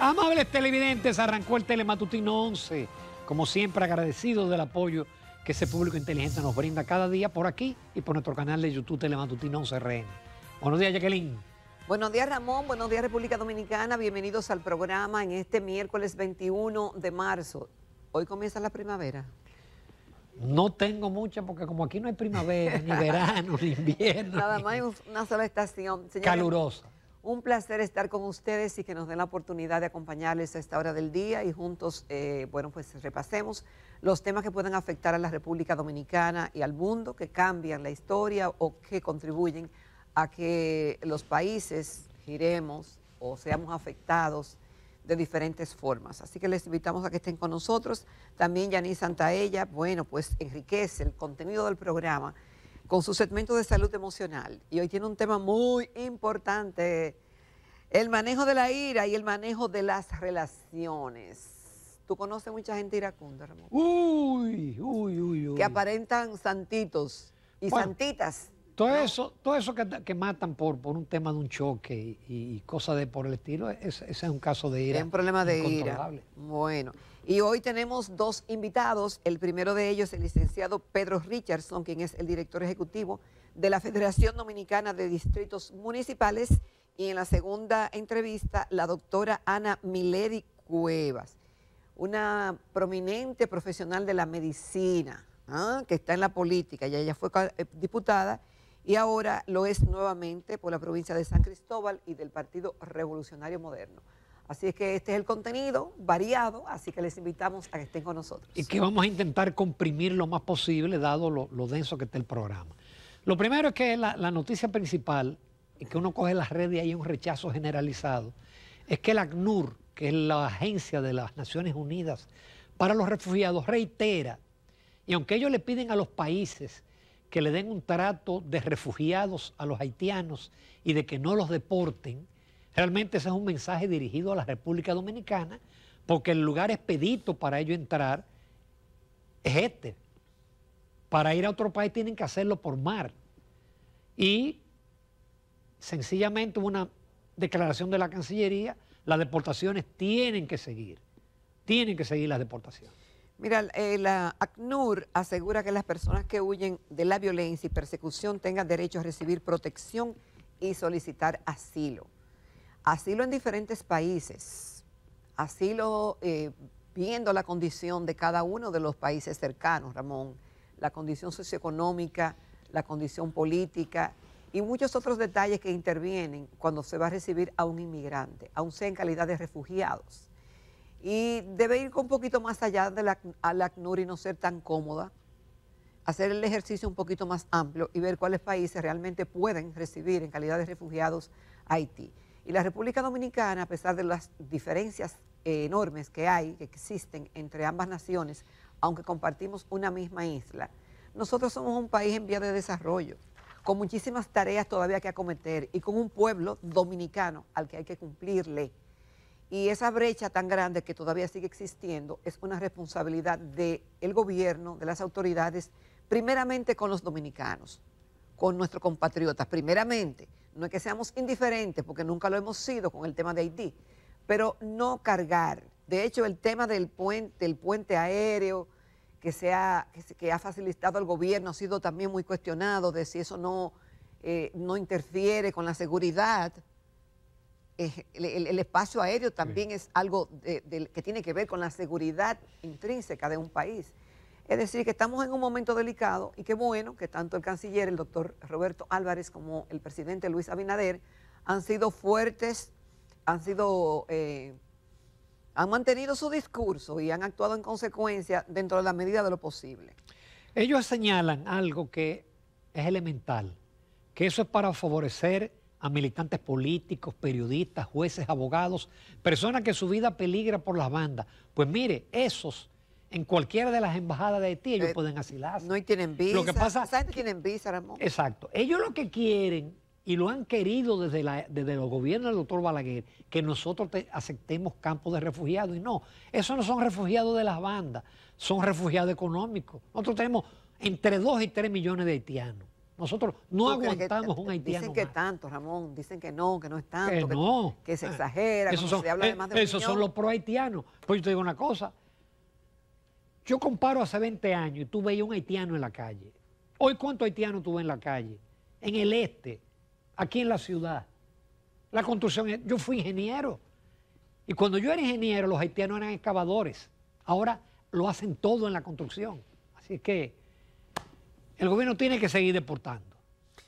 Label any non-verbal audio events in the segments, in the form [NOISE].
Amables televidentes, arrancó el Telematutino 11. Como siempre, agradecidos del apoyo que ese público inteligente nos brinda cada día por aquí y por nuestro canal de YouTube Telematutino 11 RN. Buenos días, Jacqueline. Buenos días, Ramón. Buenos días, República Dominicana. Bienvenidos al programa en este miércoles 21 de marzo. Hoy comienza la primavera. No tengo mucha porque como aquí no hay primavera, ni [LAUGHS] verano, ni invierno. Nada más una sola estación. calurosa. Un placer estar con ustedes y que nos den la oportunidad de acompañarles a esta hora del día y juntos, eh, bueno, pues repasemos los temas que pueden afectar a la República Dominicana y al mundo, que cambian la historia o que contribuyen a que los países giremos o seamos afectados de diferentes formas. Así que les invitamos a que estén con nosotros. También Yanis Santaella, bueno, pues enriquece el contenido del programa con su segmento de salud emocional y hoy tiene un tema muy importante, el manejo de la ira y el manejo de las relaciones. Tú conoces mucha gente iracunda, Ramón. Uy, uy, uy, uy. Que aparentan santitos y santitas. Todo eso, todo eso que, matan por, por, un tema de un choque y, cosas de por el estilo, ese, ese, es un caso de ira. Es un problema de ira. Bueno. Y hoy tenemos dos invitados. El primero de ellos, el licenciado Pedro Richardson, quien es el director ejecutivo de la Federación Dominicana de Distritos Municipales. Y en la segunda entrevista, la doctora Ana Miledi Cuevas, una prominente profesional de la medicina, ¿ah? que está en la política. Ya ella fue eh, diputada y ahora lo es nuevamente por la provincia de San Cristóbal y del Partido Revolucionario Moderno. Así es que este es el contenido variado, así que les invitamos a que estén con nosotros. Y que vamos a intentar comprimir lo más posible, dado lo, denso que está el programa. Lo primero es que la, la noticia principal, y que uno coge las redes y hay un rechazo generalizado, es que el ACNUR, que es la agencia de las Naciones Unidas para los Refugiados, reitera, y aunque ellos le piden a los países que le den un trato de refugiados a los haitianos y de que no los deporten, Realmente ese es un mensaje dirigido a la República Dominicana, porque el lugar expedito para ellos entrar es este. Para ir a otro país tienen que hacerlo por mar. Y sencillamente una declaración de la Cancillería, las deportaciones tienen que seguir, tienen que seguir las deportaciones. Mira, eh, la ACNUR asegura que las personas que huyen de la violencia y persecución tengan derecho a recibir protección y solicitar asilo asilo en diferentes países, asilo eh, viendo la condición de cada uno de los países cercanos, Ramón, la condición socioeconómica, la condición política y muchos otros detalles que intervienen cuando se va a recibir a un inmigrante, aun sea en calidad de refugiados. Y debe ir un poquito más allá de la, la ACNUR y no ser tan cómoda, hacer el ejercicio un poquito más amplio y ver cuáles países realmente pueden recibir en calidad de refugiados a Haití. Y la República Dominicana, a pesar de las diferencias eh, enormes que hay, que existen entre ambas naciones, aunque compartimos una misma isla, nosotros somos un país en vía de desarrollo, con muchísimas tareas todavía que acometer y con un pueblo dominicano al que hay que cumplirle. Y esa brecha tan grande que todavía sigue existiendo es una responsabilidad del gobierno, de las autoridades, primeramente con los dominicanos con nuestros compatriotas. Primeramente, no es que seamos indiferentes, porque nunca lo hemos sido con el tema de Haití, pero no cargar. De hecho, el tema del puente, el puente aéreo que, sea ha, que, ha facilitado el gobierno ha sido también muy cuestionado de si eso no, eh, no interfiere con la seguridad. el, espacio aéreo también es algo que tiene que ver con la seguridad intrínseca de un país. Es decir, que estamos en un momento delicado y qué bueno que tanto el canciller, el doctor Roberto Álvarez, como el presidente Luis Abinader han sido fuertes, han sido... Eh, han mantenido su discurso y han actuado en consecuencia dentro de la medida de lo posible. Ellos señalan algo que es elemental, que eso es para favorecer a militantes políticos, periodistas, jueces, abogados, personas que su vida peligra por las bandas. Pues mire, esos en cualquiera de las embajadas de Haití ellos eh, pueden asilarse. No y tienen visa. Lo que pasa, tienen visa, Ramón. Exacto. Ellos lo que quieren y lo han querido desde, la, desde los gobiernos del doctor Balaguer, que nosotros aceptemos campos de refugiados. Y no, esos no son refugiados de las bandas, son refugiados económicos. Nosotros tenemos entre 2 y 3 millones de haitianos. Nosotros no aguantamos un haitiano. Dicen que tanto, Ramón, dicen que no, que no es tanto, que, se exagera, que se habla de eh, más de Esos son los pro haitianos. Pues yo te digo una cosa, yo comparo hace 20 años y tú veías un haitiano en la calle. Hoy, ¿cuánto haitiano tú ves en la calle? En el este, aquí en la ciudad. La construcción, yo fui ingeniero. Y cuando yo era ingeniero, los haitianos eran excavadores. Ahora lo hacen todo en la construcción. Así que el gobierno tiene que seguir deportando.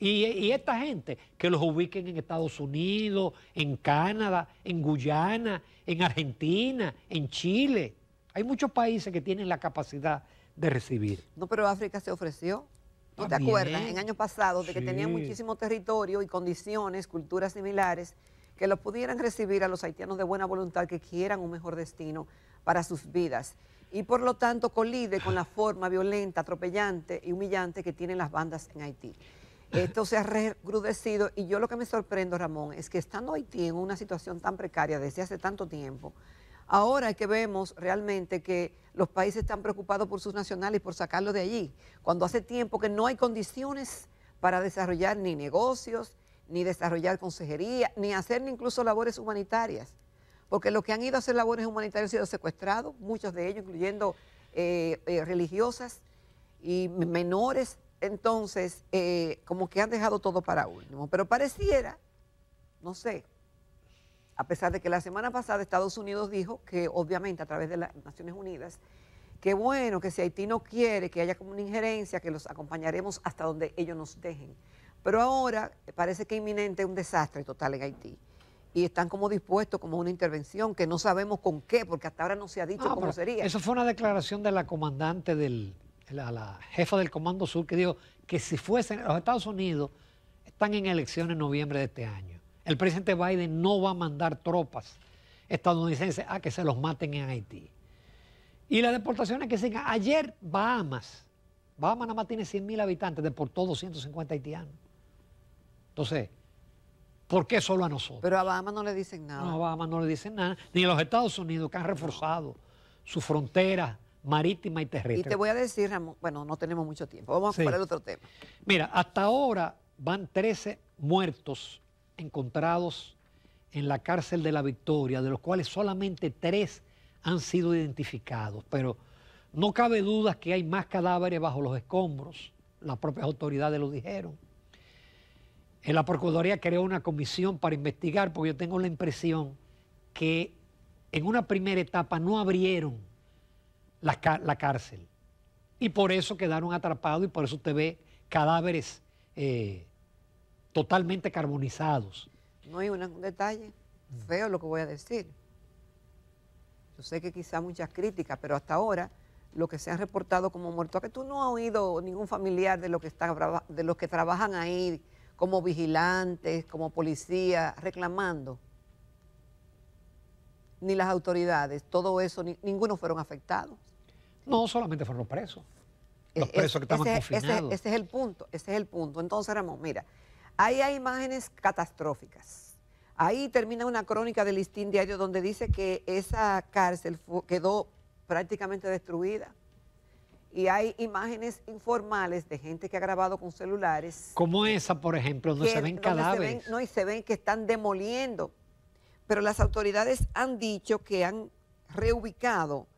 Y, y, esta gente, que los ubiquen en Estados Unidos, en Canadá, en Guyana, en Argentina, en Chile. Hay muchos países que tienen la capacidad de recibir. No, pero África se ofreció. ¿No te acuerdas? En años pasados, de que tenía tenían muchísimo territorio y condiciones, culturas similares, que lo pudieran recibir a los haitianos de buena voluntad que quieran un mejor destino para sus vidas. Y por lo tanto colide con la [LAUGHS] forma violenta, atropellante y humillante que tienen las bandas en Haití. [LAUGHS] Esto se ha regrudecido y yo lo que me sorprendo, Ramón, es que estando Haití en una situación tan precaria desde hace tanto tiempo, Ahora que vemos realmente que los países están preocupados por sus nacionales, por sacarlos de allí, cuando hace tiempo que no hay condiciones para desarrollar ni negocios, ni desarrollar consejería, ni hacer incluso labores humanitarias. Porque los que han ido a hacer labores humanitarias han sido secuestrados, muchos de ellos, incluyendo eh, eh, religiosas y menores. Entonces, eh, como que han dejado todo para último. Pero pareciera, no sé, a pesar de que la semana pasada Estados Unidos dijo que obviamente a través de las Naciones Unidas, que bueno, que si Haití no quiere que haya como una injerencia, que los acompañaremos hasta donde ellos nos dejen. Pero ahora eh, parece que inminente un desastre total en Haití. Y están como dispuestos como una intervención que no sabemos con qué, porque hasta ahora no se ha dicho cómo sería. Eso fue una declaración de la comandante de la, la jefa del Comando Sur, que dijo que si fuesen los Estados Unidos, están en elecciones en noviembre de este año el presidente Biden no va a mandar tropas estadounidenses a que se los maten en Haití. Y las deportaciones que sigan. Ayer Bahamas, Bahamas nada más tiene 100.000 habitantes, deportó 250 haitianos. Entonces, ¿por qué solo a nosotros? Pero a Bahamas no le dicen nada. No, a Bahamas no le dicen nada, ni a los Estados Unidos que han reforzado su frontera marítima y terrestre. Y te voy a decir, bueno, no tenemos mucho tiempo, vamos a el otro tema. Mira, hasta ahora van 13 muertos encontrados en la cárcel de la Victoria, de los cuales solamente tres han sido identificados. Pero no cabe duda que hay más cadáveres bajo los escombros. Las propias autoridades lo dijeron. En eh, la Procuraduría creó una comisión para investigar, porque yo tengo la impresión que en una primera etapa no abrieron la, cárcel. Y por eso quedaron atrapados y por eso usted ve cadáveres eh, totalmente carbonizados. No hay un detalle mm. feo lo que voy a decir. Yo sé que quizá muchas críticas, pero hasta ahora lo que se han reportado como muertos, que tú no has oído ningún familiar de los que, están, de los que trabajan ahí como vigilantes, como policías, reclamando, ni las autoridades, todo eso, ninguno fueron afectados. No, solamente fueron presos. Los e, presos que e, estaban confinados. ese es el punto, ese es el punto. Entonces, Ramón, mira, Ahí hay imágenes catastróficas. Ahí termina una crónica del listín diario donde dice que esa cárcel quedó prácticamente destruida. Y hay imágenes informales de gente que ha grabado con celulares. Como esa, por ejemplo, donde se ven cadáveres. no, y se ven que están demoliendo. Pero las autoridades han dicho que han reubicado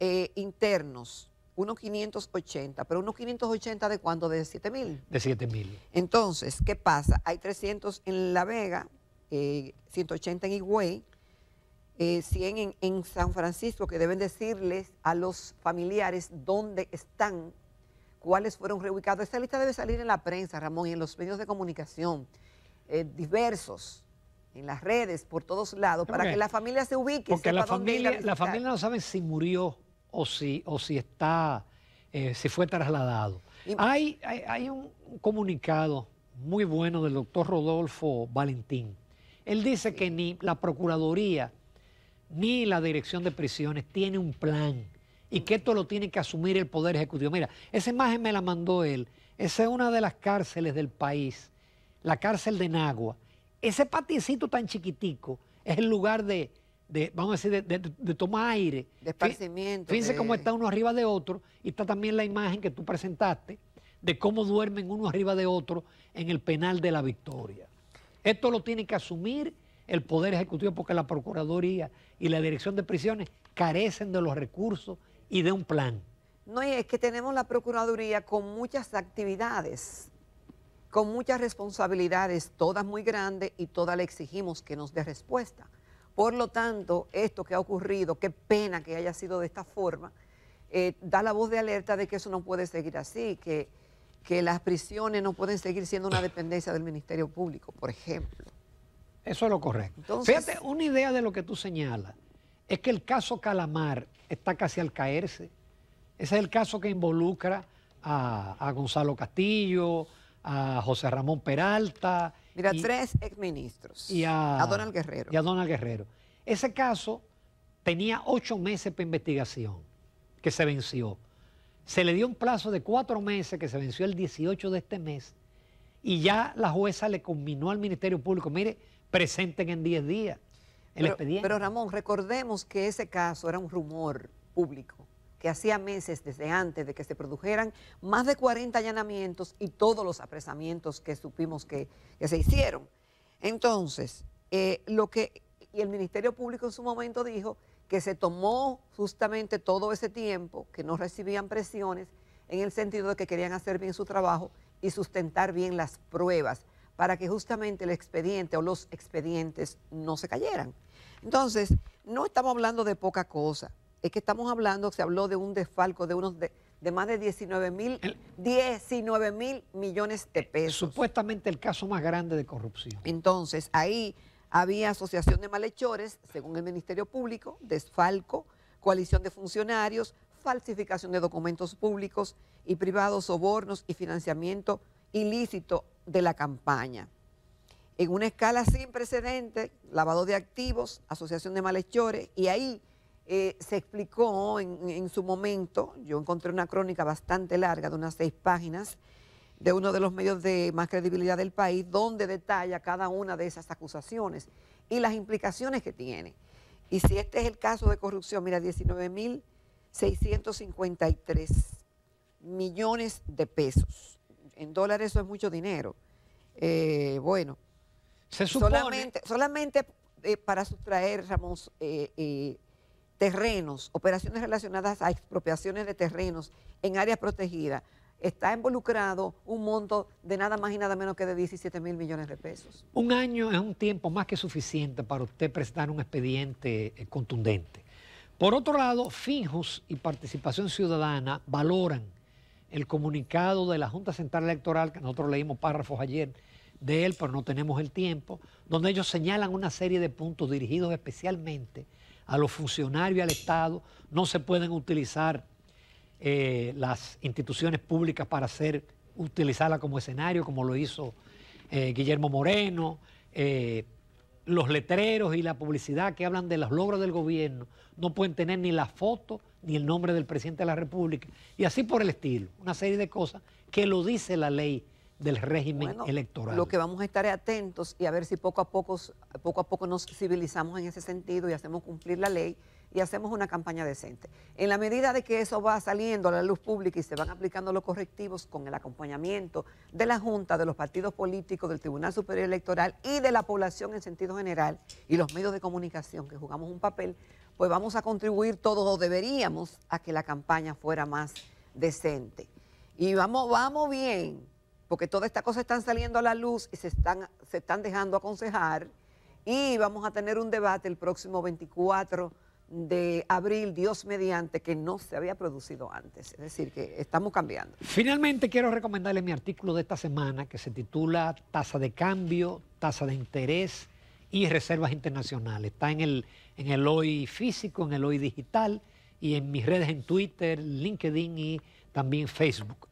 eh, internos unos 580, pero unos 580 de cuándo, De 7 mil. De 7 mil. Entonces, ¿qué pasa? Hay 300 en La Vega, 180 eh, en Higüey, 100 eh, en, San Francisco, que deben decirles a los familiares dónde están, cuáles fueron reubicados. Esta lista debe salir en la prensa, Ramón, y en los medios de comunicación eh, diversos en las redes, por todos lados, para que la familia se ubique. Porque la, familia, la familia no sabe si murió o si, está, eh, si fue trasladado. Hay, hay, un comunicado muy bueno del doctor Rodolfo Valentín. Él dice que ni la Procuraduría ni la Dirección de Prisiones tiene un plan y que esto lo tiene que asumir el Poder Ejecutivo. Mira, esa imagen me la mandó él. Esa es una de las cárceles del país, la cárcel de Nagua. Ese patiecito tan chiquitico es el lugar de, vamos a decir, de, tomar aire. De esparcimiento. Fíjense cómo está uno arriba de otro y está también la imagen que tú presentaste de cómo duermen uno arriba de otro en el penal de la victoria. Esto lo tiene que asumir el Poder Ejecutivo porque la Procuraduría y la Dirección de Prisiones carecen de los recursos y de un plan. No, es que tenemos la Procuraduría con muchas actividades, con muchas responsabilidades, todas muy grandes y todas le exigimos que nos dé respuesta. Por lo tanto, esto que ha ocurrido, qué pena que haya sido de esta forma, eh, da la voz de alerta de que eso no puede seguir así, que, que las prisiones no pueden seguir siendo una dependencia del Ministerio Público, por ejemplo. Eso es lo correcto. Fíjate, una idea de lo que tú señalas es que el caso Calamar está casi al caerse. Ese es el caso que involucra a, a Gonzalo Castillo, a José Ramón Peralta, Mira, tres exministros. Y a, Donald Guerrero. Y a Donald Guerrero. Ese caso tenía ocho meses para investigación, que se venció. Se le dio un plazo de cuatro meses, que se venció el 18 de este mes, y ya la jueza le combinó al Ministerio Público, mire, presenten en diez días el expediente. Pero Ramón, recordemos que ese caso era un rumor público que hacía meses desde antes de que se produjeran más de 40 allanamientos y todos los apresamientos que supimos que, se hicieron. Entonces, eh, lo que y el Ministerio Público en su momento dijo que se tomó justamente todo ese tiempo, que no recibían presiones, en el sentido de que querían hacer bien su trabajo y sustentar bien las pruebas para que justamente el expediente o los expedientes no se cayeran. Entonces, no estamos hablando de poca cosa es que estamos hablando, se habló de un desfalco de unos de, más de 19 mil, 19 mil millones de pesos. Supuestamente el caso más grande de corrupción. Entonces, ahí había asociación de malhechores, según el Ministerio Público, desfalco, coalición de funcionarios, falsificación de documentos públicos y privados, sobornos y financiamiento ilícito de la campaña. En una escala sin precedente, lavado de activos, asociación de malhechores, y ahí eh, se explicó en, su momento, yo encontré una crónica bastante larga de unas seis páginas de uno de los medios de más credibilidad del país, donde detalla cada una de esas acusaciones y las implicaciones que tiene. Y si este es el caso de corrupción, mira, 19.653 millones de pesos. En dólares eso es mucho dinero. Eh, bueno, solamente, solamente eh, para sustraer, Ramón, terrenos, operaciones relacionadas a expropiaciones de terrenos en áreas protegidas, está involucrado un monto de nada más y nada menos que de 17 mil millones de pesos. Un año es un tiempo más que suficiente para usted prestar un expediente eh, contundente. Por otro lado, Finjus y Participación Ciudadana valoran el comunicado de la Junta Central Electoral, que nosotros leímos párrafos ayer de él, pero no tenemos el tiempo, donde ellos señalan una serie de puntos dirigidos especialmente a los funcionarios y al Estado, no se pueden utilizar eh, las instituciones públicas para hacer, utilizarla como escenario, como lo hizo eh, Guillermo Moreno, eh, los letreros y la publicidad que hablan de los logros del gobierno no pueden tener ni la foto ni el nombre del presidente de la República, y así por el estilo, una serie de cosas que lo dice la ley del régimen electoral. Lo que vamos a estar atentos y a ver si poco a poco, poco a poco nos civilizamos en ese sentido y hacemos cumplir la ley y hacemos una campaña decente. En la medida de que eso va saliendo a la luz pública y se van aplicando los correctivos con el acompañamiento de la Junta, de los partidos políticos, del Tribunal Superior Electoral y de la población en sentido general y los medios de comunicación que jugamos un papel, pues vamos a contribuir todos o deberíamos a que la campaña fuera más decente. Y vamos, vamos bien porque todas estas cosas están saliendo a la luz y se están, se están dejando aconsejar. Y vamos a tener un debate el próximo 24 de abril, Dios mediante, que no se había producido antes. Es decir, que estamos cambiando. Finalmente quiero recomendarle mi artículo de esta semana que se titula Tasa de cambio, tasa de interés y reservas internacionales. Está en el, en el hoy físico, en el hoy digital y en mis redes en Twitter, LinkedIn y también Facebook.